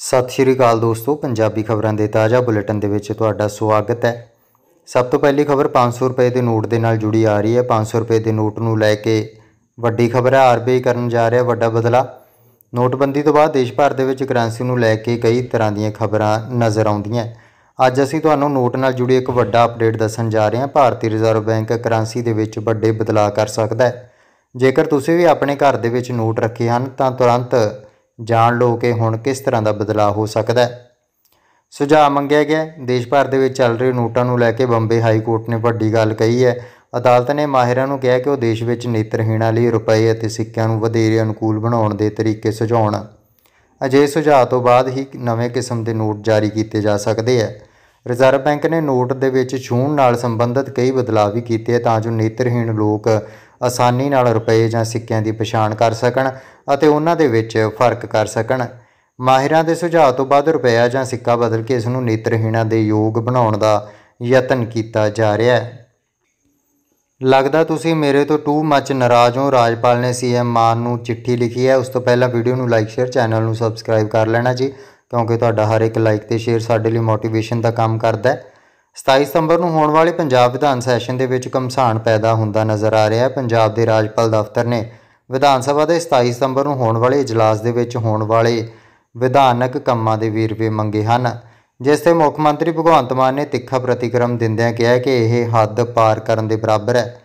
ਸਤਿ ਸ਼੍ਰੀ ਅਕਾਲ ਦੋਸਤੋ ਪੰਜਾਬੀ ਖਬਰਾਂ ਦੇ ਤਾਜ਼ਾ ਬੁਲੇਟਿਨ ਦੇ ਵਿੱਚ ਤੁਹਾਡਾ ਸਵਾਗਤ ਹੈ ਸਭ ਤੋਂ ਪਹਿਲੀ ਖਬਰ 500 ਰੁਪਏ ਦੇ ਨੋਟ ਦੇ ਨਾਲ ਜੁੜੀ ਆ ਰਹੀ ਹੈ 500 ਰੁਪਏ ਦੇ ਨੋਟ ਨੂੰ ਲੈ ਕੇ ਵੱਡੀ ਖਬਰ ਹੈ ਆਰਬੀਆਈ ਕਰਨ ਜਾ ਰਿਹਾ ਵੱਡਾ ਬਦਲਾ ਨੋਟਬੰਦੀ ਤੋਂ ਬਾਅਦ ਦੇਸ਼ ਭਰ ਦੇ ਵਿੱਚ ਕਰੰਸੀ ਨੂੰ ਲੈ ਕੇ ਕਈ ਤਰ੍ਹਾਂ ਦੀਆਂ ਖਬਰਾਂ ਨਜ਼ਰ ਆਉਂਦੀਆਂ ਅੱਜ ਅਸੀਂ ਤੁਹਾਨੂੰ ਨੋਟ ਨਾਲ ਜੁੜੀ ਇੱਕ ਵੱਡਾ ਅਪਡੇਟ ਦੱਸਣ ਜਾ ਰਹੇ ਹਾਂ ਭਾਰਤੀ ਰਿਜ਼ਰਵ ਬੈਂਕ ਕਰੰਸੀ ਦੇ ਵਿੱਚ ਵੱਡੇ ਬਦਲਾਅ ਕਰ ਸਕਦਾ ਹੈ ਜੇਕਰ ਤੁਸੀਂ ਵੀ ਆਪਣੇ ਘਰ ਦੇ ਵਿੱਚ ਨੋਟ ਰੱਖੇ ਹਨ ਤਾਂ ਤੁਰੰਤ ਜਾਣ ਲੋ ਕਿ ਹੁਣ ਕਿਸ ਤਰ੍ਹਾਂ ਦਾ ਬਦਲਾਅ ਹੋ ਸਕਦਾ ਹੈ ਸੁਝਾਅ ਮੰਗਿਆ ਗਿਆ ਦੇਸ਼ ਭਰ ਦੇ ਵਿੱਚ ਚੱਲ ਰਹੇ ਨੋਟਾਂ ਨੂੰ ਲੈ ਕੇ ਬੰਬੇ ਹਾਈ ਕੋਰਟ ਨੇ ਵੱਡੀ ਗੱਲ ਕਹੀ ਹੈ ਅਦਾਲਤ ਨੇ ਮਾਹਿਰਾਂ ਨੂੰ ਕਿਹਾ ਕਿ ਉਹ ਦੇਸ਼ ਵਿੱਚ ਨੇਤਰਹੀਣਾਂ ਲਈ ਰੁਪਏ ਅਤੇ ਸਿੱਕਿਆਂ ਨੂੰ ਵਧੇਰੇ ਅਨੁਕੂਲ ਬਣਾਉਣ ਦੇ ਤਰੀਕੇ ਸੁਝਾਉਣ ਅਜੇ ਸੁਝਾਅ ਤੋਂ ਬਾਅਦ ਹੀ ਨਵੇਂ ਕਿਸਮ ਦੇ ਨੋਟ ਜਾਰੀ ਕੀਤੇ ਜਾ ਸਕਦੇ ਹੈ ਰਿਜ਼ਰਵ ਬੈਂਕ ਨੇ ਨੋਟ ਦੇ ਵਿੱਚ ਛੂਣ ਨਾਲ ਸੰਬੰਧਿਤ ਕਈ ਬਦਲਾਅ ਵੀ ਕੀਤੇ ਤਾਂ ਜੋ ਨੇਤਰਹੀਣ ਲੋਕ ਆਸਾਨੀ ਨਾਲ ਰੁਪਏ ਜਾਂ ਸਿੱਕਿਆਂ ਦੀ ਪਛਾਣ ਕਰ ਸਕਣ ਅਤੇ ਉਹਨਾਂ ਦੇ ਵਿੱਚ ਫਰਕ ਕਰ ਸਕਣ ਮਾਹਿਰਾਂ ਦੇ ਸੁਝਾਅ ਤੋਂ ਬਾਅਦ ਰੁਪਇਆ ਜਾਂ ਸਿੱਕਾ ਬਦਲ ਕੇ ਇਸ ਨੂੰ ਨੇਤਰਹੀਣਾਂ ਦੇ ਯੋਗ ਬਣਾਉਣ ਦਾ ਯਤਨ ਕੀਤਾ ਜਾ ਰਿਹਾ ਹੈ ਲੱਗਦਾ ਤੁਸੀਂ ਮੇਰੇ ਤੋਂ ਟੂ ਮੱਚ ਨਾਰਾਜ਼ ਹੋ ਰਾਜਪਾਲ ਨੇ ਸੀਐਮ ਮਾਨ ਨੂੰ ਚਿੱਠੀ ਲਿਖੀ ਹੈ ਉਸ ਤੋਂ ਪਹਿਲਾਂ ਵੀਡੀਓ ਨੂੰ ਲਾਈਕ ਸ਼ੇਅਰ ਚੈਨਲ ਨੂੰ ਸਬਸਕ੍ਰਾਈਬ ਕਰ ਲੈਣਾ ਜੀ ਕਿਉਂਕਿ ਤੁਹਾਡਾ ਹਰ ਇੱਕ ਲਾਈਕ ਤੇ ਸ਼ੇਅਰ ਸਾਡੇ ਲਈ ਮੋਟੀਵੇਸ਼ਨ ਦਾ ਕੰਮ ਕਰਦਾ ਹੈ 27 ਸਤੰਬਰ ਨੂੰ ਹੋਣ ਵਾਲੇ ਪੰਜਾਬ ਵਿਧਾਨ ਸੈਸ਼ਨ ਦੇ ਵਿੱਚ ਕਮਸਾਨ ਪੈਦਾ ਹੁੰਦਾ ਨਜ਼ਰ ਆ ਰਿਹਾ ਹੈ ਪੰਜਾਬ ਦੇ ਰਾਜਪਾਲ ਦਫ਼ਤਰ ਨੇ ਵਿਧਾਨ ਸਭਾ ਦੇ 27 ਸਤੰਬਰ ਨੂੰ ਹੋਣ ਵਾਲੇ اجلاس ਦੇ ਵਿੱਚ ਹੋਣ ਵਾਲੇ ਵਿਧਾਨਕ ਕੰਮਾਂ ਦੇ ਵੀਰਵੇ ਮੰਗੇ ਹਨ ਜਿਸ ਤੇ ਮੁੱਖ ਮੰਤਰੀ ਭਗਵੰਤ ਮਾਨ ਨੇ ਤਿੱਖਾ ਪ੍ਰਤੀਕਰਮ ਦਿੰਦਿਆਂ ਕਿਹਾ ਕਿ ਇਹ ਹੱਦ ਪਾਰ ਕਰਨ ਦੇ ਬਰਾਬਰ ਹੈ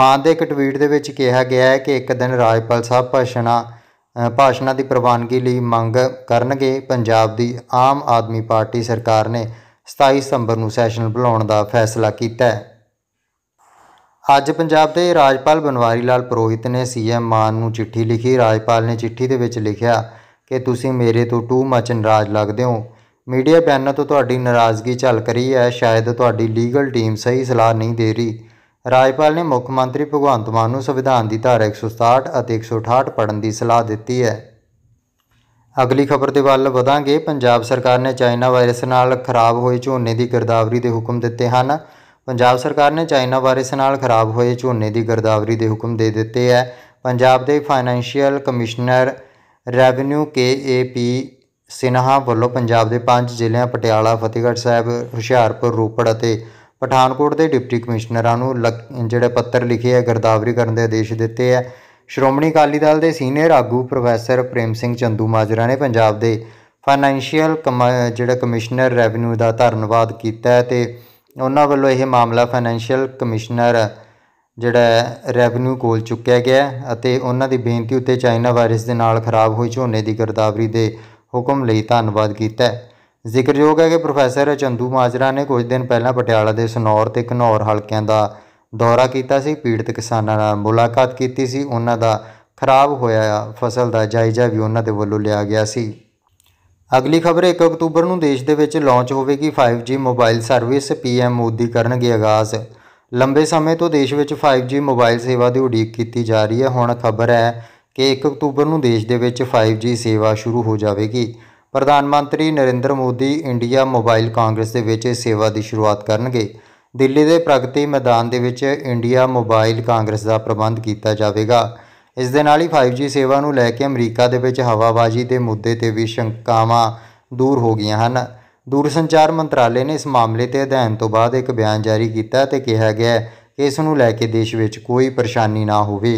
ਮਾਨ ਦੇ ਇੱਕ ਟਵੀਟ ਦੇ ਵਿੱਚ ਕਿਹਾ ਗਿਆ ਹੈ ਕਿ ਇੱਕ ਦਿਨ ਰਾਜਪਾਲ ਸਾਹਿਬ ਭਾਸ਼ਣਾ ਭਾਸ਼ਣਾ ਦੀ ਪ੍ਰਵਾਨਗੀ ਲਈ ਮੰਗ ਕਰਨਗੇ ਪੰਜਾਬ ਦੀ ਆਮ ਆਦਮੀ ਪਾਰਟੀ ਸਰਕਾਰ ਨੇ 27 ਸਤੰਬਰ ਨੂੰ ਸੈਸ਼ਨ ਬੁਲਾਉਣ ਦਾ ਫੈਸਲਾ ਕੀਤਾ ਹੈ ਅੱਜ ਪੰਜਾਬ ਦੇ ਰਾਜਪਾਲ ਬਨਵਾਰੀ ਲਾਲ ਪ੍ਰੋਹਿਤ ਨੇ ਸੀਐਮ ਮਾਨ ਨੂੰ ਚਿੱਠੀ ਲਿਖੀ ਰਾਜਪਾਲ ਨੇ ਚਿੱਠੀ ਦੇ ਵਿੱਚ ਲਿਖਿਆ ਕਿ ਤੁਸੀਂ ਮੇਰੇ ਤੋਂ ਟੂ ਮੱਚ ਨਾਰਾਜ਼ ਲੱਗਦੇ ਹੋ ਮੀਡੀਆ ਬਿਆਨਾਂ ਤੋਂ ਤੁਹਾਡੀ ਨਾਰਾਜ਼ਗੀ ਝਲਕ ਰਹੀ ਹੈ ਸ਼ਾਇਦ ਤੁਹਾਡੀ ਲੀਗਲ ਟੀਮ ਸਹੀ ਸਲਾਹ ਨਹੀਂ ਦੇ ਰਹੀ ਰਾਜਪਾਲ ਨੇ ਮੁੱਖ ਮੰਤਰੀ ਭਗਵੰਤ ਮਾਨ ਨੂੰ ਸੰਵਿਧਾਨ ਦੀ ਧਾਰਾ 167 ਅਤੇ 168 ਪੜਨ ਦੀ ਸਲਾਹ ਦਿੱਤੀ ਹੈ ਅਗਲੀ ਖਬਰ ਦੇ ਵੱਲ ਵਧਾਂਗੇ ਪੰਜਾਬ ਸਰਕਾਰ ਨੇ ਚਾਈਨਾ ਵਾਇਰਸ ਨਾਲ ਖਰਾਬ ਹੋਏ ਝੋਨੇ ਦੀ ਗਿਰਦਾਵਰੀ ਦੇ ਹੁਕਮ ਦਿੱਤੇ ਹਨ ਪੰਜਾਬ ਸਰਕਾਰ ਨੇ ਚਾਈਨਾ ਵਾਇਰਸ ਨਾਲ ਖਰਾਬ ਹੋਏ ਝੋਨੇ ਦੀ ਗਰਦਾਵਰੀ ਦੇ ਹੁਕਮ ਦੇ ਦਿੱਤੇ ਹੈ ਪੰਜਾਬ ਦੇ financial commissioner revenue K A P Sinha ਵੱਲੋਂ ਪੰਜਾਬ ਦੇ ਪੰਜ ਜ਼ਿਲ੍ਹਿਆਂ ਪਟਿਆਲਾ ਫਤਿਹਗੜ੍ਹ ਸਾਹਿਬ ਹੁਸ਼ਿਆਰਪੁਰ ਰੋਪੜ ਅਤੇ ਪਠਾਨਕੋਟ ਦੇ ਡਿਪਟੀ ਕਮਿਸ਼ਨਰਾਂ ਨੂੰ ਜਿਹੜੇ ਪੱਤਰ ਲਿਖੇ ਹੈ ਗਰਦਾਵਰੀ ਕਰਨ ਦੇ ਆਦੇਸ਼ ਦਿੱਤੇ ਹੈ ਸ਼੍ਰੋਮਣੀ ਅਕਾਲੀ ਦਲ ਦੇ ਸੀਨੀਅਰ ਆਗੂ ਪ੍ਰੋਫੈਸਰ ਪ੍ਰੇਮ ਸਿੰਘ ਚੰਦੂ ਮਾਜਰਾ ਨੇ ਪੰਜਾਬ ਦੇ ਫਾਈਨੈਂਸ਼ੀਅਲ ਜਿਹੜਾ ਕਮਿਸ਼ਨਰ ਰੈਵਨਿਊ ਦਾ ਧੰਨਵਾਦ ਕੀਤਾ ਹੈ ਤੇ ਉਹਨਾਂ ਵੱਲੋਂ ਇਹ ਮਾਮਲਾ ਫਾਈਨੈਂਸ਼ੀਅਲ ਕਮਿਸ਼ਨਰ ਜਿਹੜਾ ਰੈਵਨਿਊ ਕੋਲ ਚੁੱਕਿਆ ਗਿਆ ਅਤੇ ਉਹਨਾਂ ਦੀ ਬੇਨਤੀ ਉੱਤੇ ਚਾਈਨਾ ਵਾਇਰਸ ਦੇ ਨਾਲ ਖਰਾਬ ਹੋਈ ਝੋਨੇ ਦੀ ਗਰਦਾਵਰੀ ਦੇ ਹੁਕਮ ਲਈ ਧੰਨਵਾਦ ਕੀਤਾ ਹੈ ਜ਼ਿਕਰਯੋਗ ਹੈ ਕਿ ਪ੍ਰੋਫੈਸਰ ਚੰਦੂ ਮਾਜਰਾ ਨੇ ਕੁਝ ਦਿਨ ਪਹਿਲਾਂ ਪਟਿਆਲਾ ਦੇ ਸਨੌਰ ਤੇ ਘਨੌਰ ਹਲਕਿਆਂ ਦਾ ਦੌਰਾ ਕੀਤਾ ਸੀ ਪੀੜਤ ਕਿਸਾਨਾਂ ਨਾਲ ਮੁਲਾਕਾਤ ਕੀਤੀ ਸੀ ਉਹਨਾਂ ਦਾ ਖਰਾਬ ਹੋਇਆ ਫਸਲ ਦਾ ਜਾਇਜ਼ਾ ਵੀ ਉਹਨਾਂ ਦੇ ਵੱਲੋਂ ਲਿਆ ਗਿਆ ਸੀ ਅਗਲੀ ਖਬਰ 1 ਅਕਤੂਬਰ ਨੂੰ ਦੇਸ਼ ਦੇ ਵਿੱਚ ਲਾਂਚ ਹੋਵੇਗੀ 5G mobile service PM Modi ਕਰਨਗੇ ਆਗਾਜ਼ ਲੰਬੇ ਸਮੇਂ ਤੋਂ ਦੇਸ਼ ਵਿੱਚ 5G ਮੋਬਾਈਲ ਸੇਵਾ ਦੀ ਉਡੀਕ ਕੀਤੀ ਜਾ ਰਹੀ ਹੈ ਹੁਣ ਖਬਰ ਹੈ ਕਿ 1 ਅਕਤੂਬਰ ਨੂੰ ਦੇਸ਼ ਦੇ ਵਿੱਚ 5G ਸੇਵਾ ਸ਼ੁਰੂ ਹੋ ਜਾਵੇਗੀ ਪ੍ਰਧਾਨ ਮੰਤਰੀ Narendra Modi India mobile congress ਦੇ ਵਿੱਚ ਇਹ ਸੇਵਾ ਦੀ ਸ਼ੁਰੂਆਤ ਕਰਨਗੇ ਦਿੱਲੀ ਦੇ ਪ੍ਰਗਤੀ ਮੈਦਾਨ ਦੇ ਵਿੱਚ ਇੰਡੀਆ ਮੋਬਾਈਲ ਕਾਂਗਰਸ ਦਾ ਪ੍ਰਬੰਧ ਕੀਤਾ ਜਾਵੇਗਾ ਇਸ ਦੇ ਨਾਲ ਹੀ 5G ਸੇਵਾ ਨੂੰ ਲੈ ਕੇ ਅਮਰੀਕਾ ਦੇ ਵਿੱਚ ਹਵਾਬਾਜ਼ੀ ਦੇ ਮੁੱਦੇ ਤੇ ਵੀ ਸ਼ੰਕਾਵਾਂ ਦੂਰ ਹੋ ਗਈਆਂ ਹਨ ਦੂਰਸੰਚਾਰ ਮੰਤਰਾਲੇ ਨੇ ਇਸ ਮਾਮਲੇ ਤੇ ਅਧਿਐਨ ਤੋਂ ਬਾਅਦ ਇੱਕ ਬਿਆਨ ਜਾਰੀ ਕੀਤਾ ਤੇ ਕਿਹਾ ਗਿਆ ਕਿ ਇਸ ਨੂੰ ਲੈ ਕੇ ਦੇਸ਼ ਵਿੱਚ ਕੋਈ ਪਰੇਸ਼ਾਨੀ ਨਾ ਹੋਵੇ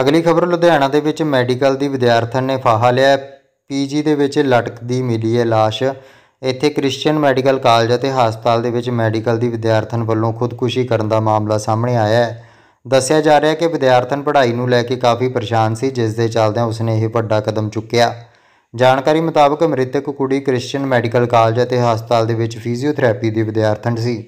ਅਗਲੀ ਖਬਰ ਲੁਧਿਆਣਾ ਦੇ ਵਿੱਚ ਮੈਡੀਕਲ ਦੀ ਵਿਦਿਆਰਥਣ ਨੇ ਫਾਹਾ ਲਿਆ ਪੀਜੀ ਦੇ ਵਿੱਚ ਲਟਕਦੀ ਮਿਲੀ ਹੈ লাশ ਇੱਥੇ ਕ੍ਰਿਸਚੀਅਨ ਮੈਡੀਕਲ ਕਾਲਜ ਅਤੇ ਹਸਪਤਾਲ ਦੇ ਵਿੱਚ ਮੈਡੀਕਲ ਦੀ ਵਿਦਿਆਰਥਣ ਵੱਲੋਂ ਖੁਦਕੁਸ਼ੀ ਕਰਨ ਦਾ ਮਾਮਲਾ ਸਾਹਮਣੇ ਆਇਆ ਹੈ ਦੱਸਿਆ ਜਾ ਰਿਹਾ ਹੈ ਕਿ ਵਿਦਿਆਰਥਣ ਪੜ੍ਹਾਈ ਨੂੰ ਲੈ ਕੇ ਕਾਫੀ ਪਰੇਸ਼ਾਨ ਸੀ ਜਿਸ ਦੇ ਚੱਲਦਿਆਂ ਉਸਨੇ ਇਹ ਵੱਡਾ ਕਦਮ ਚੁੱਕਿਆ ਜਾਣਕਾਰੀ ਮੁਤਾਬਕ ਮ੍ਰਿਤਕ ਕੁੜੀ ਕ੍ਰਿਸਚੀਅਨ ਮੈਡੀਕਲ ਕਾਲਜ ਅਤੇ ਹਸਪਤਾਲ ਦੇ ਵਿੱਚ ਫਿਜ਼ੀਓਥੈਰੇਪੀ ਦੀ ਵਿਦਿਆਰਥਣ ਸੀ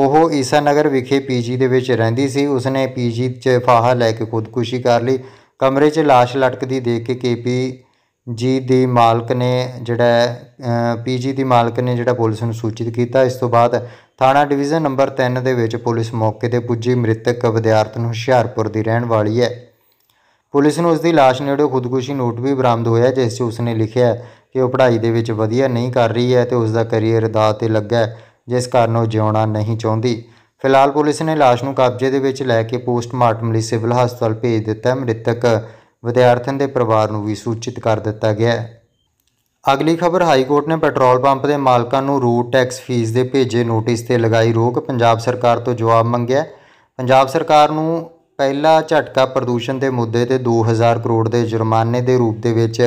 ਉਹ ਈਸਾ ਨਗਰ ਵਿਖੇ ਪੀਜੀ ਦੇ ਵਿੱਚ ਰਹਿੰਦੀ ਸੀ ਉਸਨੇ ਪੀਜੀ 'ਚ ਫਾਹਾ ਲੈ ਕੇ ਖੁਦਕੁਸ਼ੀ ਕਰ ਲਈ ਕਮਰੇ 'ਚ ਲਾਸ਼ ਲਟਕਦੀ ਦੇਖ ਕੇ ਕੇਪੀ ਜੀ ਦੀ ਮਾਲਕ ਨੇ ਜਿਹੜਾ ਪੀਜੀ ਦੀ ਮਾਲਕ ਨੇ ਜਿਹੜਾ ਪੁਲਿਸ ਨੂੰ ਸੂਚਿਤ ਕੀਤਾ ਇਸ ਤੋਂ ਬਾਅਦ ਥਾਣਾ ਡਿਵੀਜ਼ਨ ਨੰਬਰ 3 ਦੇ ਵਿੱਚ ਪੁਲਿਸ ਮੌਕੇ ਤੇ ਪੁੱਜੀ ਮ੍ਰਿਤਕ ਵਿਦਿਆਰਥਣ ਹੁਸ਼ਿਆਰਪੁਰ ਦੀ ਰਹਿਣ ਵਾਲੀ ਹੈ ਪੁਲਿਸ ਨੂੰ ਉਸ ਦੀ ਲਾਸ਼ ਨੇੜੇ ਖੁਦਕੁਸ਼ੀ ਨੋਟ ਵੀ ਬਰਾਮਦ ਹੋਇਆ ਜਿਸ 'ਚ ਉਸਨੇ ਲਿਖਿਆ ਕਿ ਉਹ ਪੜ੍ਹਾਈ ਦੇ ਵਿੱਚ ਵਧੀਆ ਨਹੀਂ ਕਰ ਰਹੀ ਹੈ ਤੇ ਉਸ ਦਾ ਕੈਰੀਅਰ ਦਾ ਤੇ ਲੱਗਾ ਜਿਸ ਕਾਰਨ ਉਹ ਜਿਉਣਾ ਨਹੀਂ ਚਾਹੁੰਦੀ ਫਿਲਹਾਲ ਪੁਲਿਸ ਨੇ ਲਾਸ਼ ਨੂੰ ਕਬਜ਼ੇ ਦੇ ਵਿੱਚ ਲੈ ਕੇ ਪੋਸਟਮਾਰਟਮ ਲਈ ਸਿਵਲ ਹਸਪਤਾਲ ਭੇਜ ਦਿੱਤਾ ਮ੍ਰਿਤਕ ਵਿਦਿਆਰਥਣ ਦੇ ਪਰਿਵਾਰ ਨੂੰ ਵੀ ਸੂਚਿਤ ਕਰ ਦਿੱਤਾ ਗਿਆ ਹੈ ਅਗਲੀ ਖਬਰ ਹਾਈ ਕੋਰਟ ਨੇ ਪੈਟਰੋਲ ਪੰਪ ਦੇ ਮਾਲਕਾਂ ਨੂੰ ਰੂਟ ਟੈਕਸ ਫੀਸ ਦੇ ਭੇਜੇ ਨੋਟਿਸ ਤੇ ਲਗਾਈ ਰੋਕ ਪੰਜਾਬ ਸਰਕਾਰ ਤੋਂ ਜਵਾਬ ਮੰਗਿਆ ਪੰਜਾਬ ਸਰਕਾਰ ਨੂੰ ਪਹਿਲਾ ਝਟਕਾ ਪ੍ਰਦੂਸ਼ਣ ਦੇ ਮੁੱਦੇ ਤੇ 2000 ਕਰੋੜ ਦੇ ਜੁਰਮਾਨੇ ਦੇ ਰੂਪ ਦੇ ਵਿੱਚ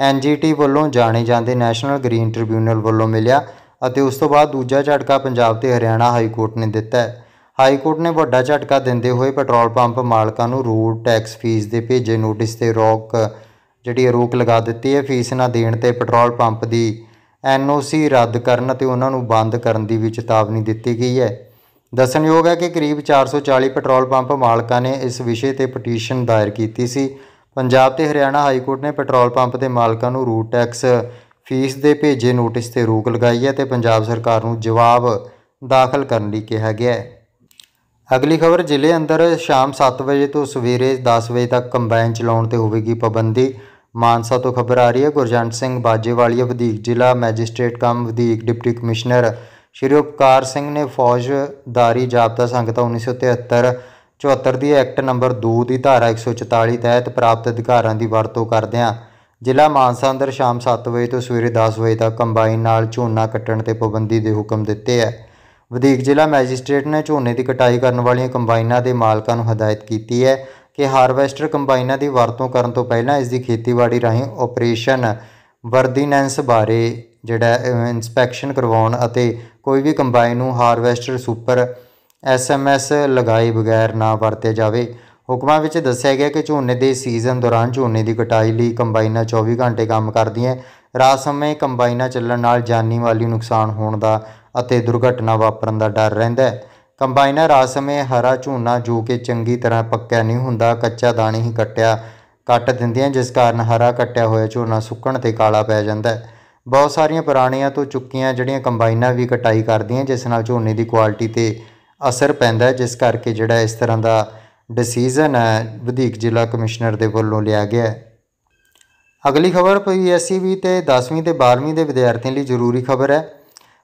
ਐਨਜੀਟੀ ਵੱਲੋਂ ਜਾਣੇ ਜਾਂਦੇ ਨੈਸ਼ਨਲ ਗ੍ਰੀਨ ਟ੍ਰਿਬਿਊਨਲ ਵੱਲੋਂ ਮਿਲਿਆ ਅਤੇ ਉਸ ਤੋਂ ਬਾਅਦ ਦੂਜਾ ਝਟਕਾ ਪੰਜਾਬ ਤੇ ਹਰਿਆਣਾ ਹਾਈ ਕੋਰਟ ਨੇ ਦਿੱਤਾ ਹੈ ਹਾਈ ਕੋਰਟ ਨੇ ਵੱਡਾ ਝਟਕਾ ਦਿੰਦੇ ਹੋਏ ਪੈਟਰੋਲ ਪੰਪ ਮਾਲਕਾਂ ਨੂੰ ਰੋਡ ਟੈਕਸ ਫੀਸ ਦੇ ਭੇਜੇ ਨੋਟਿਸ ਤੇ ਰੋਕ ਜਿਹੜੀ ਰੋਕ ਲਗਾ ਦਿੱਤੀ ਹੈ ਫੀਸ ਨਾ ਦੇਣ ਤੇ ਪੈਟਰੋਲ ਪੰਪ ਦੀ ਐਨਓਸੀ ਰੱਦ ਕਰਨ ਤੇ ਉਹਨਾਂ ਨੂੰ ਬੰਦ ਕਰਨ ਦੀ ਵੀ ਚੇਤਾਵਨੀ ਦਿੱਤੀ ਗਈ ਹੈ ਦੱਸਣਯੋਗ ਹੈ ਕਿ ਕਰੀਬ 440 ਪੈਟਰੋਲ ਪੰਪ ਮਾਲਕਾਂ ਨੇ ਇਸ ਵਿਸ਼ੇ ਤੇ ਪਟੀਸ਼ਨ ਦਾਇਰ ਕੀਤੀ ਸੀ ਪੰਜਾਬ ਤੇ ਹਰਿਆਣਾ ਹਾਈ ਕੋਰਟ ਨੇ ਪੈਟਰੋਲ ਪੰਪ ਦੇ ਮਾਲਕਾਂ ਨੂੰ ਰੂਟ ਟੈਕਸ ਫੀਸ ਦੇ ਭੇਜੇ ਨੋਟਿਸ ਤੇ ਰੋਕ ਲਗਾਈ ਹੈ ਤੇ ਪੰਜਾਬ ਸਰਕਾਰ ਨੂੰ ਜਵਾਬ ਦਾਖਲ ਕਰਨ ਲਈ ਕਿਹਾ ਗਿਆ ਹੈ ਅਗਲੀ ਖਬਰ ਜ਼ਿਲ੍ਹੇ ਅੰਦਰ ਸ਼ਾਮ 7 ਵਜੇ ਤੋਂ ਸਵੇਰੇ 10 ਵਜੇ ਤੱਕ ਕੰਬਾਈਨ ਚਲਾਉਣ ਤੇ ਹੋਵੇਗੀ ਪਾਬੰਦੀ ਮਾਨਸਾ ਤੋਂ ਖਬਰ ਆ ਰਹੀ ਹੈ ਗੁਰਜੰਤ ਸਿੰਘ ਬਾਜੇਵਾਲੀਆ ਵਧੀਕ ਜ਼ਿਲ੍ਹਾ ਮੈਜਿਸਟ੍ਰੇਟ ਕਮ ਵਧੀਕ ਡਿਪਟੀ ਕਮਿਸ਼ਨਰ ਸ਼੍ਰੀ ਉਪਕਾਰ ਸਿੰਘ ਨੇ ਫੌਜਦਾਰੀ ਜਾਬਤਾ ਸੰਗਤਾ 1973 74 ਦੀ ਐਕਟ ਨੰਬਰ 2 ਦੀ ਧਾਰਾ 144 ਤਹਿਤ ਪ੍ਰਾਪਤ ਅਧਿਕਾਰਾਂ ਦੀ ਵਰਤੋਂ ਕਰਦਿਆਂ ਜ਼ਿਲ੍ਹਾ ਮਾਨਸਾ ਅੰਦਰ ਸ਼ਾਮ 7 ਵਜੇ ਤੋਂ ਸਵੇਰੇ 10 ਵਜੇ ਤੱਕ ਕੰਬਾਈਨ ਨਾਲ ਝੋਨਾ ਕੱਟਣ ਤੇ ਪਾਬੰਦੀ ਦੇ ਹੁਕਮ ਦਿੱਤੇ ਹੈ ਵਧੀਕ ਜ਼ਿਲ੍ਹਾ ਮੈਜਿਸਟ੍ਰੇਟ ਨੇ ਝੋਨੇ ਦੀ ਕਟਾਈ ਕਰਨ ਵਾਲੀਆਂ ਕੰਬਾਈਨਾਂ ਦੇ ਮਾਲਕਾਂ ਨੂੰ ਹਦਾਇਤ ਕੀਤੀ ਹੈ ਕਿ ਹਾਰਵੈਸਟਰ ਕੰਬਾਈਨਾਂ ਦੀ ਵਰਤੋਂ ਕਰਨ ਤੋਂ ਪਹਿਲਾਂ ਇਸ ਦੀ ਖੇਤੀਬਾੜੀ ਰਾਹੀਂ ਆਪਰੇਸ਼ਨ ਵਰਦੀਨੈਂਸ ਬਾਰੇ ਜਿਹੜਾ ਇਨਸਪੈਕਸ਼ਨ ਕਰਵਾਉਣ ਅਤੇ ਕੋਈ ਵੀ ਕੰਬਾਈਨ ਨੂੰ ਹਾਰਵੈਸਟਰ ਸੁਪਰ ਐਸਐਮਐਸ ਲਗਾਏ ਬਿਨਾਂ ਨਾ ਵਰਤੇ ਜਾਵੇ ਹੁਕਮਾਂ ਵਿੱਚ ਦੱਸਿਆ ਗਿਆ ਕਿ ਝੋਨੇ ਦੇ ਸੀਜ਼ਨ ਦੌਰਾਨ ਝੋਨੇ ਦੀ ਕਟਾਈ ਲਈ ਕੰਬਾਈਨਾਂ 24 ਘੰਟੇ ਕੰਮ ਕਰਦੀਆਂ ਰਾਤ ਸਮੇਂ ਕੰਬਾਈਨਾਂ ਚੱਲਣ ਨਾਲ ਜਾਨੀ ਵਾਲੀ ਨੁਕਸਾਨ ਹੋਣ ਦਾ ਅਤੇ ਦੁਰਘਟਨਾ ਵਾਪਰਨ ਦਾ ਡਰ ਰਹਿੰਦਾ ਹੈ ਕੰਬਾਈਨਰ ਆ ਸਮੇਂ ਹਰਾ ਝੋਨਾ ਜੋ ਕਿ ਚੰਗੀ ਤਰ੍ਹਾਂ ਪੱਕਿਆ ਨਹੀਂ ਹੁੰਦਾ ਕੱਚਾ ਦਾਣੇ ਹੀ ਕੱਟਿਆ ਕੱਟ ਦਿੰਦੀਆਂ ਜਿਸ ਕਾਰਨ ਹਰਾ ਕੱਟਿਆ ਹੋਇਆ ਝੋਨਾ ਸੁੱਕਣ ਤੇ ਕਾਲਾ ਪੈ ਜਾਂਦਾ ਹੈ ਬਹੁਤ ਸਾਰੀਆਂ ਪੁਰਾਣੀਆਂ ਤੋਂ ਚੁੱਕੀਆਂ ਜਿਹੜੀਆਂ ਕੰਬਾਈਨਾਂ ਵੀ ਕਟਾਈ ਕਰਦੀਆਂ ਜਿਸ ਨਾਲ ਝੋਨੇ ਦੀ ਕੁਆਲਿਟੀ ਤੇ ਅਸਰ ਪੈਂਦਾ ਜਿਸ ਕਰਕੇ ਜਿਹੜਾ ਇਸ ਤਰ੍ਹਾਂ ਦਾ ਡਿਸੀਜਨ ਹੈ ਵਧੀਕ ਜ਼ਿਲ੍ਹਾ ਕਮਿਸ਼ਨਰ ਦੇ ਵੱਲੋਂ ਲਿਆ ਗਿਆ ਹੈ ਅਗਲੀ ਖਬਰ ਵੀ ਤੇ 10ਵੀਂ ਤੇ 12ਵੀਂ ਦੇ ਵਿਦਿਆਰਥੀਆਂ ਲਈ ਜ਼ਰੂਰੀ ਖਬਰ ਹੈ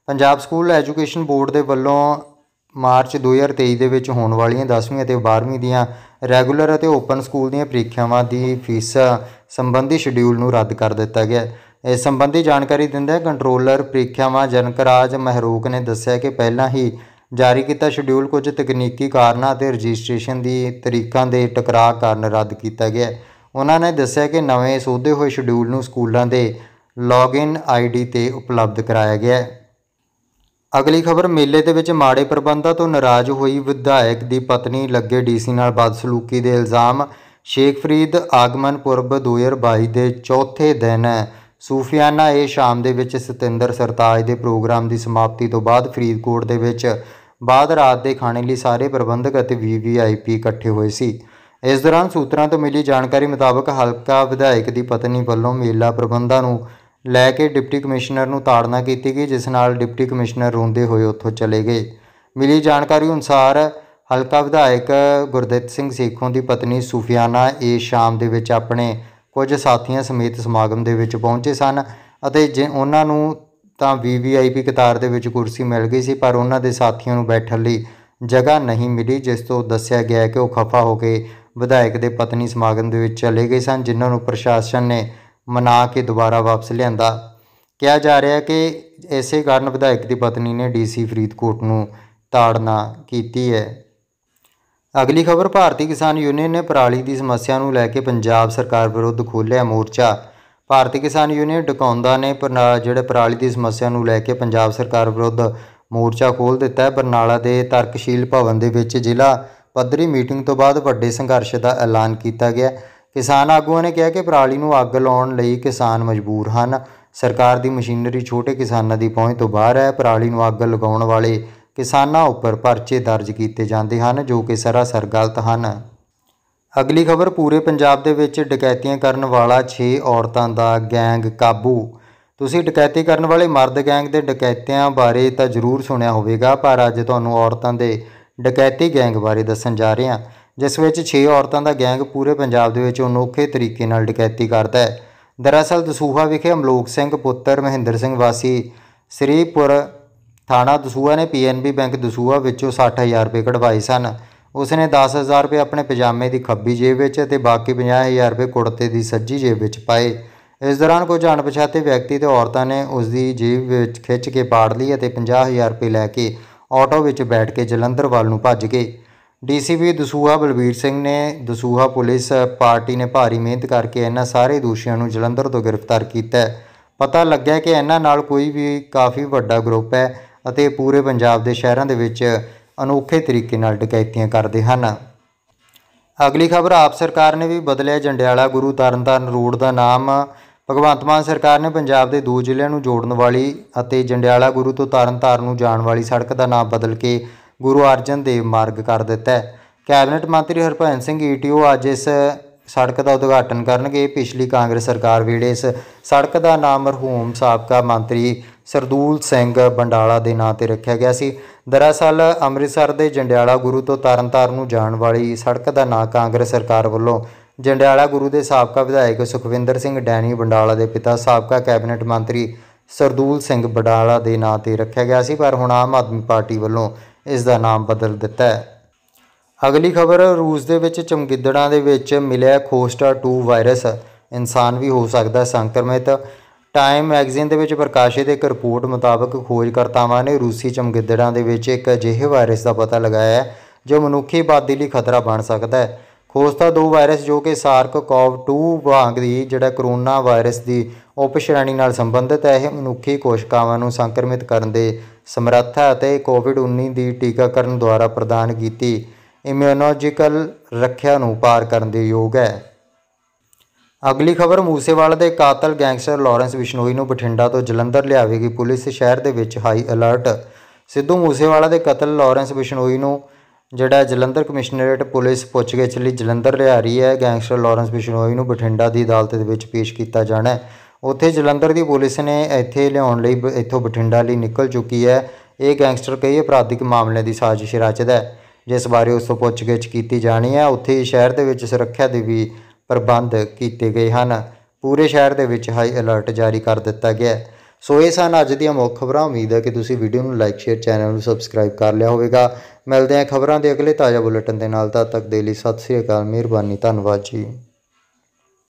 ਪੰਜਾਬ ਸਕੂਲ ਐਜੂਕੇਸ਼ਨ ਬੋਰਡ ਦੇ ਵੱਲੋਂ ਮਾਰਚ 2023 ਦੇ ਵਿੱਚ ਹੋਣ ਵਾਲੀਆਂ 10ਵੀਂ ਅਤੇ 12ਵੀਂ ਦੀਆਂ ਰੈਗੂਲਰ ਅਤੇ ਓਪਨ ਸਕੂਲ ਦੀਆਂ ਪ੍ਰੀਖਿਆਵਾਂ ਦੀ ਫੀਸ ਸੰਬੰਧੀ ਸ਼ਡਿਊਲ ਨੂੰ ਰੱਦ ਕਰ ਦਿੱਤਾ ਗਿਆ ਇਸ ਸੰਬੰਧੀ ਜਾਣਕਾਰੀ ਦਿੰਦਾ ਹੈ ਕੰਟਰੋਲਰ ਪ੍ਰੀਖਿਆਵਾਂ ਜਨਕਰਾਜ ਮਹਿਰੂਕ ਨੇ ਦੱਸਿਆ ਕਿ ਪਹਿਲਾਂ ਹੀ ਜਾਰੀ ਕੀਤਾ ਸ਼ਡਿਊਲ ਕੁਝ ਤਕਨੀਕੀ ਕਾਰਨਾਂ ਅਤੇ ਰਜਿਸਟ੍ਰੇਸ਼ਨ ਦੀ ਤਰੀਕਾਂ ਦੇ ਟਕਰਾਅ ਕਾਰਨ ਰੱਦ ਕੀਤਾ ਗਿਆ ਉਹਨਾਂ ਨੇ ਦੱਸਿਆ ਕਿ ਨਵੇਂ ਸੋਧੇ ਹੋਏ ਸ਼ਡਿਊਲ ਨੂੰ ਸਕੂਲਾਂ ਦੇ ਲੌਗਇਨ ਆਈਡੀ ਤੇ ਉਪਲਬਧ ਕਰਾਇਆ ਗਿਆ ਹੈ ਅਗਲੀ ਖਬਰ ਮੇਲੇ ਦੇ ਵਿੱਚ ਮਾੜੇ ਪ੍ਰਬੰਧਾਂ ਤੋਂ ਨਾਰਾਜ਼ ਹੋਈ ਵਿਧਾਇਕ ਦੀ ਪਤਨੀ ਲੱਗੇ ਡੀਸੀ ਨਾਲ ਬਦਸਲੂਕੀ ਦੇ ਇਲਜ਼ਾਮ ਸ਼ੇਖ ਫਰੀਦ ਆਗਮਨ ਪੁਰਬ 2022 ਦੇ ਚੌਥੇ ਦਿਨ ਸੂਫੀਆਨਾ ਇਹ ਸ਼ਾਮ ਦੇ ਵਿੱਚ ਸਤਿੰਦਰ ਸਰਤਾਜ ਦੇ ਪ੍ਰੋਗਰਾਮ ਦੀ ਸਮਾਪਤੀ ਤੋਂ ਬਾਅਦ ਫਰੀਦਕੋਟ ਦੇ ਵਿੱਚ ਬਾਅਦ ਰਾਤ ਦੇ ਖਾਣੇ ਲਈ ਸਾਰੇ ਪ੍ਰਬੰਧਕ ਅਤੇ ਵੀਵੀਆਈਪੀ ਇਕੱਠੇ ਹੋਏ ਸੀ ਇਸ ਦੌਰਾਨ ਸੂਤਰਾਂ ਤੋਂ ਮਿਲੀ ਜਾਣਕਾਰੀ ਮੁਤਾਬਕ ਹਲਕਾ ਵਿਧਾਇਕ ਦੀ ਪਤਨੀ ਵੱਲੋਂ ਮੇਲਾ ਪ੍ਰਬੰਧਾਂ ਨੂੰ ਲੈ ਕੇ ਡਿਪਟੀ ਕਮਿਸ਼ਨਰ ਨੂੰ ਤਾੜਨਾ ਕੀਤੀ ਗਈ ਜਿਸ ਨਾਲ ਡਿਪਟੀ ਕਮਿਸ਼ਨਰ ਰੋਂਦੇ ਹੋਏ ਉੱਥੋਂ ਚਲੇ ਗਏ ਮਿਲੀ ਜਾਣਕਾਰੀ ਅਨੁਸਾਰ ਹਲਕਾ ਵਿਧਾਇਕ ਗੁਰਦੇਵ ਸਿੰਘ ਸੇਖੋਂ ਦੀ ਪਤਨੀ ਸੂਫਿਆਨਾ ਇਹ ਸ਼ਾਮ ਦੇ ਵਿੱਚ ਆਪਣੇ ਕੁਝ ਸਾਥੀਆਂ ਸਮੇਤ ਸਮਾਗਮ ਦੇ ਵਿੱਚ ਪਹੁੰਚੇ ਸਨ ਅਤੇ ਜੇ ਉਹਨਾਂ ਨੂੰ ਤਾਂ VVIP ਕਤਾਰ ਦੇ ਵਿੱਚ ਕੁਰਸੀ ਮਿਲ ਗਈ ਸੀ ਪਰ ਉਹਨਾਂ ਦੇ ਸਾਥੀਆਂ ਨੂੰ ਬੈਠਣ ਲਈ ਜਗ੍ਹਾ ਨਹੀਂ ਮਿਲੀ ਜਿਸ ਤੋਂ ਦੱਸਿਆ ਗਿਆ ਕਿ ਉਹ ਖਫਾ ਹੋ ਕੇ ਵਿਧਾਇਕ ਦੇ ਪਤਨੀ ਸਮਾਗਮ ਦੇ ਵਿੱਚ ਚਲੇ ਗਏ ਸਨ ਜਿਨ੍ਹਾਂ ਨੂੰ ਪ੍ਰਸ਼ਾਸਨ ਨੇ ਮਨਾ ਕੇ ਦੁਬਾਰਾ ਵਾਪਸ ਲਿਆਂਦਾ ਕਿਹਾ ਜਾ ਰਿਹਾ ਹੈ ਕਿ ਐਸੇ ਕਾਰਨ ਵਿਧਾਇਕ ਦੀ ਪਤਨੀ ਨੇ ਡੀਸੀ ਫਰੀਦਕੋਟ ਨੂੰ ਤਾੜਨਾ ਕੀਤੀ ਹੈ ਅਗਲੀ ਖਬਰ ਭਾਰਤੀ ਕਿਸਾਨ ਯੂਨੀਅਨ ਨੇ ਪਰਾਲੀ ਦੀ ਸਮੱਸਿਆ ਨੂੰ ਲੈ ਕੇ ਪੰਜਾਬ ਸਰਕਾਰ ਵਿਰੁੱਧ ਖੋਲ੍ਹਿਆ ਮੋਰਚਾ ਭਾਰਤੀ ਕਿਸਾਨ ਯੂਨੀਅਨ ਡਕਾਉਂਦਾ ਨੇ ਜਿਹੜੇ ਪਰਾਲੀ ਦੀ ਸਮੱਸਿਆ ਨੂੰ ਲੈ ਕੇ ਪੰਜਾਬ ਸਰਕਾਰ ਵਿਰੁੱਧ ਮੋਰਚਾ ਖੋਲ੍ਹ ਦਿੱਤਾ ਹੈ ਬਰਨਾਲਾ ਦੇ ਤਰਕਸ਼ੀਲ ਭਵਨ ਦੇ ਵਿੱਚ ਜ਼ਿਲ੍ਹਾ ਪੱਧਰੀ ਮੀਟਿੰਗ ਤੋਂ ਬਾਅਦ ਵੱਡੇ ਸੰਘਰਸ਼ ਦਾ ਐਲਾਨ ਕੀਤਾ ਗਿਆ ਕਿਸਾਨ ਆਗੂਆਂ ਨੇ ਕਿਹਾ ਕਿ ਪਰਾਲੀ ਨੂੰ ਅੱਗ ਲਾਉਣ ਲਈ ਕਿਸਾਨ ਮਜਬੂਰ ਹਨ ਸਰਕਾਰ ਦੀ ਮਸ਼ੀਨਰੀ ਛੋਟੇ ਕਿਸਾਨਾਂ ਦੀ ਪਹੁੰਚ ਤੋਂ ਬਾਹਰ ਹੈ ਪਰਾਲੀ ਨੂੰ ਅੱਗ ਲਗਾਉਣ ਵਾਲੇ ਕਿਸਾਨਾਂ ਉੱਪਰ ਪਰਚੇ ਦਰਜ ਕੀਤੇ ਜਾਂਦੇ ਹਨ ਜੋ ਕਿ ਸਰਾਸਰ ਗਲਤ ਹਨ ਅਗਲੀ ਖਬਰ ਪੂਰੇ ਪੰਜਾਬ ਦੇ ਵਿੱਚ ਡਕੈਤੀਆਂ ਕਰਨ ਵਾਲਾ 6 ਔਰਤਾਂ ਦਾ ਗੈਂਗ ਕਾਬੂ ਤੁਸੀਂ ਡਕੈਤੀ ਕਰਨ ਵਾਲੇ ਮਰਦ ਗੈਂਗ ਦੇ ਡਕੈਤਿਆਂ ਬਾਰੇ ਤਾਂ ਜ਼ਰੂਰ ਸੁਣਿਆ ਹੋਵੇਗਾ ਪਰ ਅੱਜ ਤੁਹਾਨੂੰ ਔਰਤਾਂ ਦੇ ਡਕੈਤੀ ਗੈਂਗ ਬਾਰੇ ਦੱਸਣ ਜਾ ਰਹੇ ਹਾਂ ਜਿਸ ਵਿੱਚ 6 ਔਰਤਾਂ ਦਾ ਗੈਂਗ ਪੂਰੇ ਪੰਜਾਬ ਦੇ ਵਿੱਚ ਅਨੋਖੇ ਤਰੀਕੇ ਨਾਲ ਡਕੈਤੀ ਕਰਦਾ ਹੈ ਦਰਅਸਲ ਦਸੂਹਾ ਵਿਖੇ ਅਮਲੋਕ ਸਿੰਘ ਪੁੱਤਰ ਮਹਿੰਦਰ ਸਿੰਘ ਵਾਸੀ ਸ੍ਰੀਪੁਰ ਥਾਣਾ ਦਸੂਹਾ ਨੇ ਪੀਐਨਬੀ ਬੈਂਕ ਦਸੂਹਾ ਵਿੱਚੋਂ 60000 ਰੁਪਏ ਕਢਵਾਏ ਸਨ ਉਸ ਨੇ 10000 ਰੁਪਏ ਆਪਣੇ ਪਜਾਮੇ ਦੀ ਖੱਬੀ ਜੇਬ ਵਿੱਚ ਤੇ ਬਾਕੀ 50000 ਰੁਪਏ ਕੁੜਤੇ ਦੀ ਸੱਜੀ ਜੇਬ ਵਿੱਚ ਪਾਏ ਇਸ ਦੌਰਾਨ ਕੁਝ ਅਣਪਛਾਤੇ ਵਿਅਕਤੀ ਤੇ ਔਰਤਾਂ ਨੇ ਉਸ ਦੀ ਜੇਬ ਵਿੱਚ ਖਿੱਚ ਕੇ ਪਾੜ ਲਈ ਅਤੇ 50000 ਰੁਪਏ ਲੈ ਕੇ ਆਟੋ ਵਿੱਚ ਬੈਠ ਕੇ ਜਲੰਧਰ ਵੱਲ ਨੂੰ ਭੱਜ ਗਏ ਡੀਸੀਪੀ ਦਸੂਹਾ ਬਲਬੀਰ ਸਿੰਘ ਨੇ ਦਸੂਹਾ ਪੁਲਿਸ ਪਾਰਟੀ ਨੇ ਭਾਰੀ ਮਿਹਨਤ ਕਰਕੇ ਇਹਨਾਂ ਸਾਰੇ ਦੋਸ਼ੀਆਂ ਨੂੰ ਜਲੰਧਰ ਤੋਂ ਗ੍ਰਿਫਤਾਰ ਕੀਤਾ ਹੈ ਪਤਾ ਲੱਗਿਆ ਕਿ ਇਹਨਾਂ ਨਾਲ ਕੋਈ ਵੀ ਕਾਫੀ ਵੱਡਾ ਗਰੁੱਪ ਹੈ ਅਤੇ ਪੂਰੇ ਪੰਜਾਬ ਦੇ ਸ਼ਹਿਰਾਂ ਦੇ ਵਿੱਚ ਅਨੋਖੇ ਤਰੀਕੇ ਨਾਲ ਡਕੈਤੀਆਂ ਕਰਦੇ ਹਨ ਅਗਲੀ ਖਬਰ ਆਪ ਸਰਕਾਰ ਨੇ ਵੀ ਬਦਲਿਆ ਜੰਡਿਆਲਾ ਗੁਰੂ ਤਰਨਤਾਰਨ ਰੋਡ ਦਾ ਨਾਮ ਭਗਵੰਤ ਮਾਨ ਸਰਕਾਰ ਨੇ ਪੰਜਾਬ ਦੇ ਦੋ ਜ਼ਿਲ੍ਹਿਆਂ ਨੂੰ ਜੋੜਨ ਵਾਲੀ ਅਤੇ ਜੰਡਿਆਲਾ ਗੁਰੂ ਤੋਂ ਤਰਨਤਾਰਨ ਨੂੰ ਜਾਣ ਵਾਲੀ ਸੜਕ ਦਾ ਨਾਮ ਬਦਲ ਕੇ ਗੁਰੂ ਅਰਜਨ ਦੇਵ ਮਾਰਗ ਕਰ ਦਿੱਤਾ ਹੈ ਕੈਬਨਿਟ ਮੰਤਰੀ ਹਰਪੰਨ ਸਿੰਘ ਈਟੀਓ ਅੱਜ ਇਸ ਸੜਕ ਦਾ ਉਦਘਾਟਨ ਕਰਨਗੇ ਪਿਛਲੀ ਕਾਂਗਰਸ ਸਰਕਾਰ ਵੇਲੇ ਇਸ ਸੜਕ ਦਾ ਨਾਮ ਮਰਹੂਮ ਸਾਬਕਾ ਮੰਤਰੀ ਸਰਦੂਲ ਸਿੰਘ ਬੰਡਾਲਾ ਦੇ ਨਾਂ ਤੇ ਰੱਖਿਆ ਗਿਆ ਸੀ ਦਰਅਸਲ ਅੰਮ੍ਰਿਤਸਰ ਦੇ ਜੰਡਿਆਲਾ ਗੁਰੂ ਤੋਂ ਤਰਨਤਾਰਨ ਨੂੰ ਜਾਣ ਵਾਲੀ ਸੜਕ ਦਾ ਨਾਂ ਕਾਂਗਰਸ ਸਰਕਾਰ ਵੱਲੋਂ ਜੰਡਿਆਲਾ ਗੁਰੂ ਦੇ ਸਾਬਕਾ ਵਿਧਾਇਕ ਸੁਖਵਿੰਦਰ ਸਿੰਘ ਡੈਣੀ ਬੰਡਾਲਾ ਦੇ ਪਿਤਾ ਸਾਬਕਾ ਕੈਬਨਿਟ ਮੰਤਰੀ ਸਰਦੂਲ ਸਿੰਘ ਬਡਾਲਾ ਦੇ ਨਾਂ ਤੇ ਰੱਖਿਆ ਗਿਆ ਸੀ ਪਰ ਹੁਣ ਆਮ ਆਦਮੀ ਪਾਰਟੀ ਵੱਲੋਂ ਇਸ ਦਾ ਨਾਮ ਬਦਲ ਦਿੱਤਾ ਹੈ ਅਗਲੀ ਖਬਰ ਰੂਸ ਦੇ ਵਿੱਚ ਚਮਗਿੱਦੜਾਂ ਦੇ ਵਿੱਚ ਮਿਲਿਆ ਖੋਸਟਾ 2 ਵਾਇਰਸ ਇਨਸਾਨ ਵੀ ਹੋ ਸਕਦਾ ਸੰਕਰਮਿਤ ਟਾਈਮ ਮੈਗਜ਼ੀਨ ਦੇ ਵਿੱਚ ਪ੍ਰਕਾਸ਼ਿਤ ਇੱਕ ਰਿਪੋਰਟ ਮੁਤਾਬਕ ਖੋਜਕਰਤਾਵਾਂ ਨੇ ਰੂਸੀ ਚਮਗਿੱਦੜਾਂ ਦੇ ਵਿੱਚ ਇੱਕ ਅਜਿਹੇ ਵਾਇਰਸ ਦਾ ਪਤਾ ਲਗਾਇਆ ਹੈ ਜੋ ਮਨੁੱਖੀ ਆਬਾਦੀ ਲਈ ਖਤਰਾ ਬਣ ਸਕਦਾ ਹੈ ਖੋਸਟਾ 2 ਵਾਇਰਸ ਜੋ ਕਿ ਸਾਰਕ ਕੋਵ 2 ਵਾਂਗ ਦੀ ਜਿਹੜਾ ਕਰੋਨਾ ਵਾਇਰਸ ਦੀ ਉਪਸ਼੍ਰੇਣੀ ਨਾਲ ਸੰਬੰਧਿਤ ਹੈ ਇਹ ਮਨੁੱਖੀ ਕੋਸ਼ਕਾਵਾਂ ਨੂੰ ਸੰਕਰਮਿਤ ਕਰਨ ਦੇ ਸਮਰੱਥਾ ਅਤੇ ਕੋਵਿਡ-19 ਦੀ ਟੀਕਾਕਰਨ ਦੁਆਰਾ ਪ੍ਰਦਾਨ ਕੀਤੀ ਇਮਿਊਨੋਲੋਜੀਕਲ ਰੱਖਿਆ ਨੂੰ ਪਾਰ ਕਰਨ ਦੇ ਯੋਗ ਹੈ ਅਗਲੀ ਖਬਰ ਮੂਸੇਵਾਲ ਦੇ ਕਾਤਲ ਗੈਂਗਸਟਰ ਲਾਰੈਂਸ ਵਿਸ਼ਨੋਈ ਨੂੰ ਬਠਿੰਡਾ ਤੋਂ ਜਲੰਧਰ ਲਿਆਵੇਗੀ ਪੁਲਿਸ ਸ਼ਹਿਰ ਦੇ ਵਿੱਚ ਹਾਈ ਅਲਰਟ ਸਿੱਧੂ ਮੂਸੇਵਾਲਾ ਦੇ ਕਤਲ ਲਾਰੈਂਸ ਬਿਸ਼ਨੋਈ ਨੂੰ ਜਿਹੜਾ ਜਲੰਧਰ ਕਮਿਸ਼ਨਰੇਟ ਪੁਲਿਸ ਪੁੱਛਗਿੱਛ ਲਈ ਜਲੰਧਰ ਲਿਆ ਰਹੀ ਹੈ ਗੈਂਗਸਟਰ ਲਾਰੈਂਸ ਬਿਸ਼ਨੋਈ ਨੂੰ ਬਠਿੰਡਾ ਦੀ ਅਦਾਲਤ ਦੇ ਵਿੱਚ ਪੇਸ਼ ਕੀਤਾ ਜਾਣਾ ਹੈ ਉੱਥੇ ਜਲੰਧਰ ਦੀ ਪੁਲਿਸ ਨੇ ਇੱਥੇ ਲਿਆਉਣ ਲਈ ਇੱਥੋਂ ਬਠਿੰਡਾ ਲਈ ਨਿਕਲ ਚੁੱਕੀ ਹੈ ਇਹ ਗੈਂਗਸਟਰ ਕਈ ਅਪਰਾਧਿਕ ਮਾਮਲਿਆਂ ਦੀ ਸਾਜ਼ਿਸ਼ ਰਚਦਾ ਹੈ ਜਿਸ ਬਾਰੇ ਉਸ ਤੋਂ ਪੁੱਛਗਿੱਛ ਕੀਤੀ ਜਾਣੀ ਹੈ ਉੱਥੇ ਸ਼ਹਿਰ ਦੇ ਵਿੱਚ ਸੁਰੱਖਿਆ ਦੇ ਵੀ ਪ੍ਰਬੰਧ ਕੀਤੇ ਗਏ ਹਨ ਪੂਰੇ ਸ਼ਹਿਰ ਦੇ ਵਿੱਚ ਹਾਈ ਅਲਰਟ ਜਾਰੀ ਕਰ ਦਿੱਤਾ ਗਿਆ ਹੈ ਸੋ ਇਹ ਸਨ ਅੱਜ ਦੀਆਂ ਮੁੱਖ ਖਬਰਾਂ ਉਮੀਦ ਹੈ ਕਿ ਤੁਸੀਂ ਵੀਡੀਓ ਨੂੰ ਲਾਈਕ ਸ਼ੇਅਰ ਚੈਨਲ ਨੂੰ ਸਬਸਕ੍ਰਾਈਬ ਕਰ ਲਿਆ ਹੋਵੇਗਾ ਮਿਲਦੇ ਹਾਂ ਖਬਰਾਂ ਦੇ ਅਗਲੇ ਤਾਜ਼ਾ ਬੁਲੇਟਿਨ ਦੇ ਨਾਲ ਤਦ ਤੱਕ ਦੇ ਲਈ ਸਤਿ ਸ੍ਰੀ ਅਕਾਲ ਮਿਹਰਬਾਨੀ ਧੰਨਵਾਦ ਜੀ